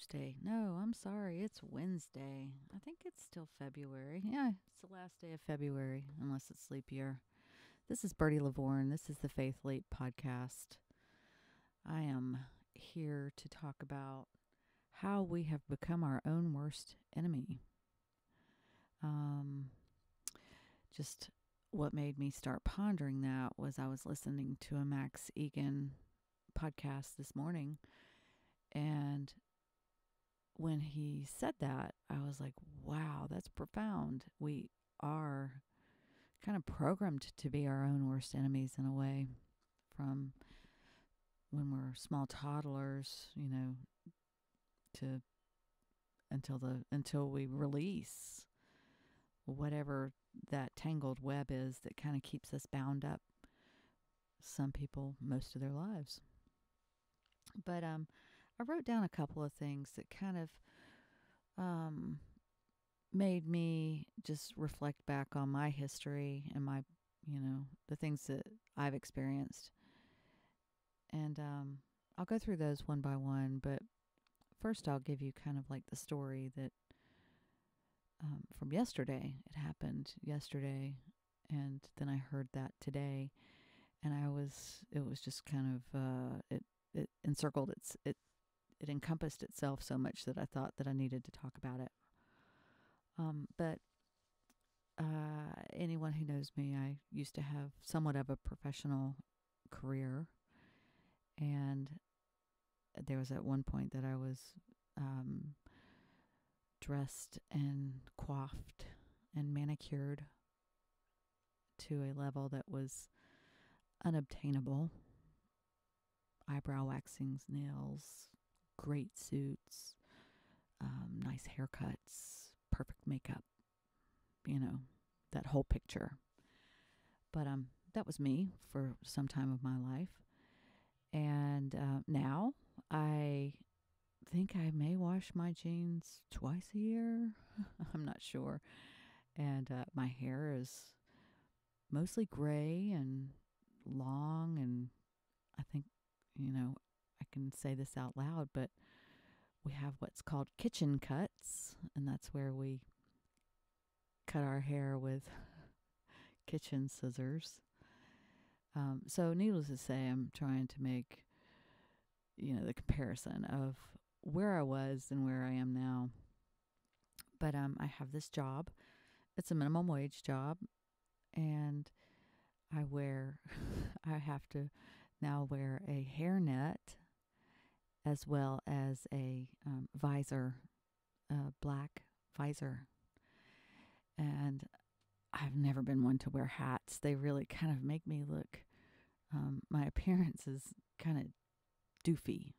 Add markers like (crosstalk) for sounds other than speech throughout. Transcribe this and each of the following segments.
Tuesday. No, I'm sorry. It's Wednesday. I think it's still February. Yeah, it's the last day of February, unless it's leap year. This is Bertie Lavorne. This is the Faith Leap podcast. I am here to talk about how we have become our own worst enemy. Um, just what made me start pondering that was I was listening to a Max Egan podcast this morning and when he said that, I was like, wow, that's profound. We are kind of programmed to be our own worst enemies in a way from when we're small toddlers, you know, to until the until we release whatever that tangled web is that kind of keeps us bound up some people most of their lives. But um I wrote down a couple of things that kind of um, made me just reflect back on my history and my, you know, the things that I've experienced. And um, I'll go through those one by one, but first I'll give you kind of like the story that um, from yesterday. It happened yesterday, and then I heard that today, and I was it was just kind of uh, it it encircled its it it encompassed itself so much that I thought that I needed to talk about it. Um, but uh, anyone who knows me, I used to have somewhat of a professional career, and there was at one point that I was um, dressed and coiffed and manicured to a level that was unobtainable. Eyebrow waxings, nails, great suits, um, nice haircuts, perfect makeup, you know, that whole picture. But um, that was me for some time of my life. And uh, now I think I may wash my jeans twice a year. (laughs) I'm not sure. And uh, my hair is mostly gray and long and I think, you know, can say this out loud, but we have what's called kitchen cuts, and that's where we cut our hair with (laughs) kitchen scissors. Um, so, needless to say, I'm trying to make you know the comparison of where I was and where I am now. But um, I have this job; it's a minimum wage job, and I wear (laughs) I have to now wear a hairnet as well as a um, visor, a uh, black visor. And I've never been one to wear hats. They really kind of make me look, um, my (laughs) appearance is kind of doofy.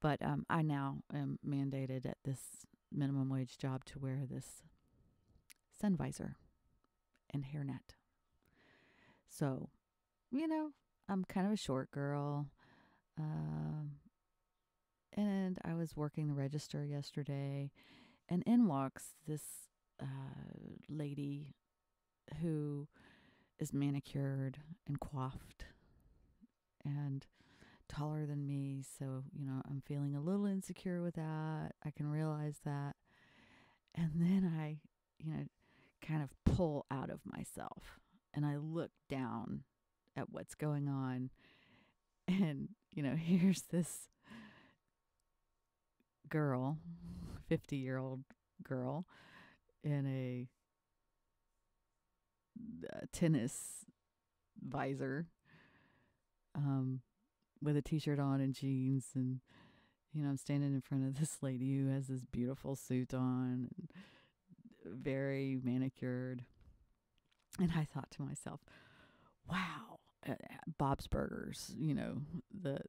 But um, I now am mandated at this minimum wage job to wear this sun visor and hairnet. So, you know, I'm kind of a short girl. Um, and I was working the register yesterday, and in walks this uh, lady who is manicured and coiffed and taller than me. So, you know, I'm feeling a little insecure with that. I can realize that. And then I, you know, kind of pull out of myself and I look down at what's going on and you know (laughs) here's this girl 50 year old girl in a uh, tennis visor um, with a t-shirt on and jeans and you know i'm standing in front of this lady who has this beautiful suit on and very manicured and i thought to myself wow uh, Bob's Burgers, you know, the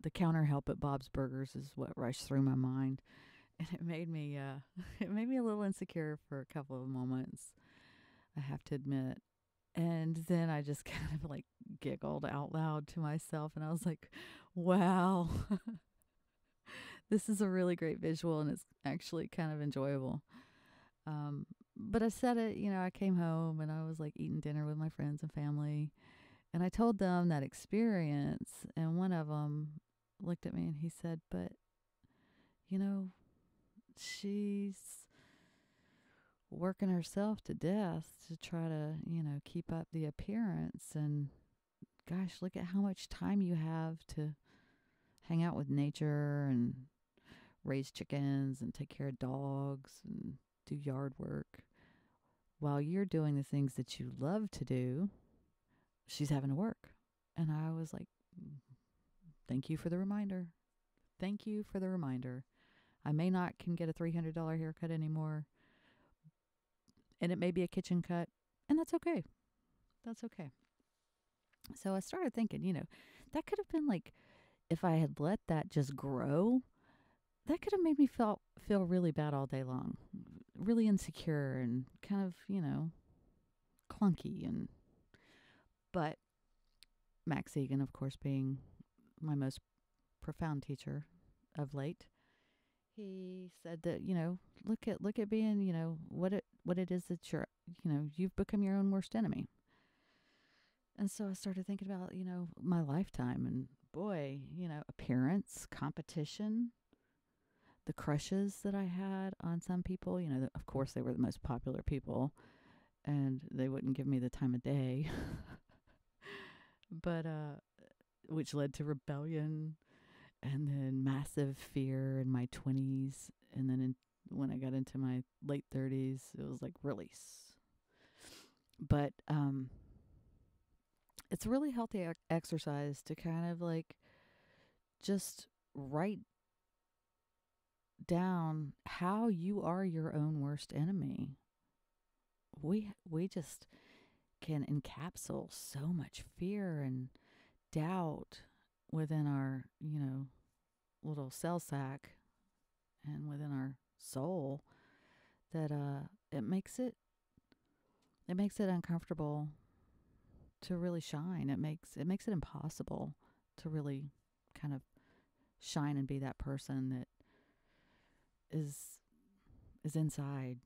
the counter help at Bob's Burgers is what rushed through my mind, and it made me uh, (laughs) it made me a little insecure for a couple of moments, I have to admit. And then I just (laughs) kind of like giggled out loud to myself, and I was like, "Wow, (laughs) this is a really great visual, and it's actually kind of enjoyable." Um, but I said it, you know, I came home and I was like eating dinner with my friends and family and I told them that experience, and one of them looked at me and he said, But, you know, she's working herself to death to try to, you know, keep up the appearance. And gosh, look at how much time you have to hang out with nature and raise chickens and take care of dogs and do yard work while you're doing the things that you love to do she's having to work. And I was like, mm, thank you for the reminder. Thank you for the reminder. I may not can get a $300 haircut anymore. And it may be a kitchen cut, and that's okay. That's okay. So I started thinking, you know, that could have been like if I had let that just grow, that could have made me feel feel really bad all day long. Really insecure and kind of, you know, clunky and but Max Egan, of course, being my most profound teacher of late, he said that you know look at look at being you know what it what it is that you're you know you've become your own worst enemy. And so I started thinking about you know my lifetime and boy you know appearance competition the crushes that I had on some people, you know, of course they were the most popular people and they wouldn't give me the time of day. (laughs) but uh, which led to rebellion and then massive fear in my 20s. And then in, when I got into my late 30s, it was like release. But um, it's really healthy exercise to kind of like just write down how you are your own worst enemy. We we just can encapsulate so much fear and doubt within our, you know, little cell sac and within our soul that uh it makes it it makes it uncomfortable to really shine. It makes it makes it impossible to really kind of shine and be that person that is is inside.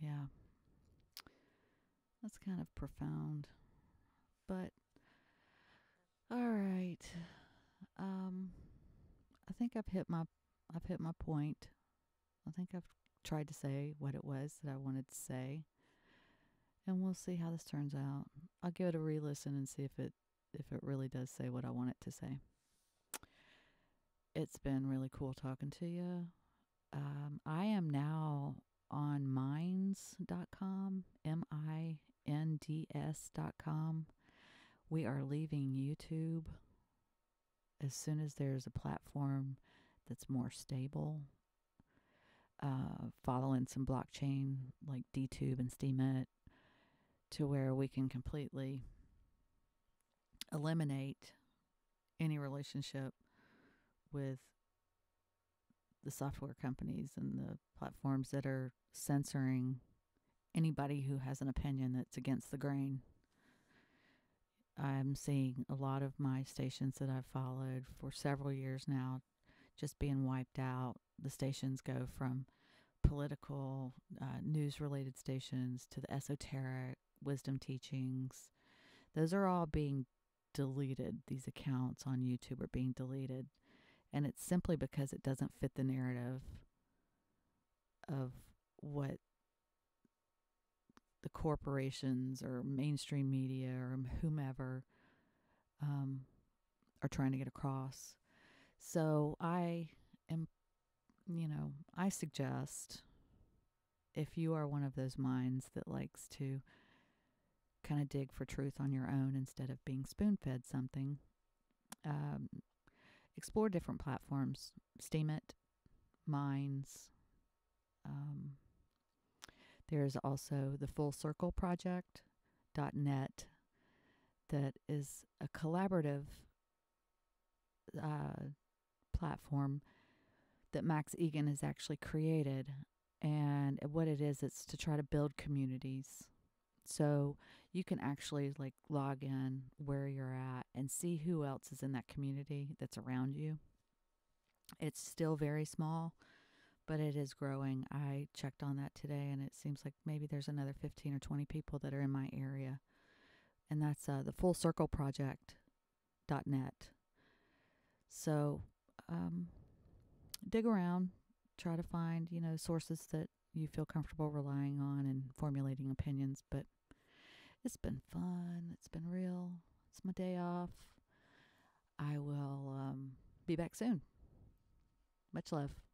Yeah. That's kind of profound. But, all right. Um, I think I've hit my I've hit my point. I think I've tried to say what it was that I wanted to say. And we'll see how this turns out. I'll give it a re-listen and see if it if it really does say what I want it to say. It's been really cool talking to you. Um, I am now on minds.com, M I nds.com. We are leaving YouTube as soon as there's a platform that's more stable. Uh, following some blockchain like DTube and Steemit to where we can completely eliminate any relationship with the software companies and the platforms that are censoring anybody who has an opinion that's against the grain. I'm seeing a lot of my stations that I've followed for several years now just being wiped out. The stations go from political, uh, news related stations to the esoteric, wisdom teachings. Those are all being deleted. These accounts on YouTube are being deleted. And it's simply because it doesn't fit the narrative of what the corporations or mainstream media or whomever um, are trying to get across. So I am, you know, I suggest if you are one of those minds that likes to kind of dig for truth on your own instead of being spoon fed something, um, explore different platforms, Steam it, Minds, there's also the Full Circle Project.net that is a collaborative uh, platform that Max Egan has actually created. And what it is, it's to try to build communities. So you can actually like log in where you're at and see who else is in that community that's around you. It's still very small but it is growing. I checked on that today, and it seems like maybe there's another 15 or 20 people that are in my area. And that's uh, the Full Circle Project. dot net. So um, dig around, try to find, you know, sources that you feel comfortable relying on and formulating opinions. But it's been fun. It's been real. It's my day off. I will um, be back soon. Much love.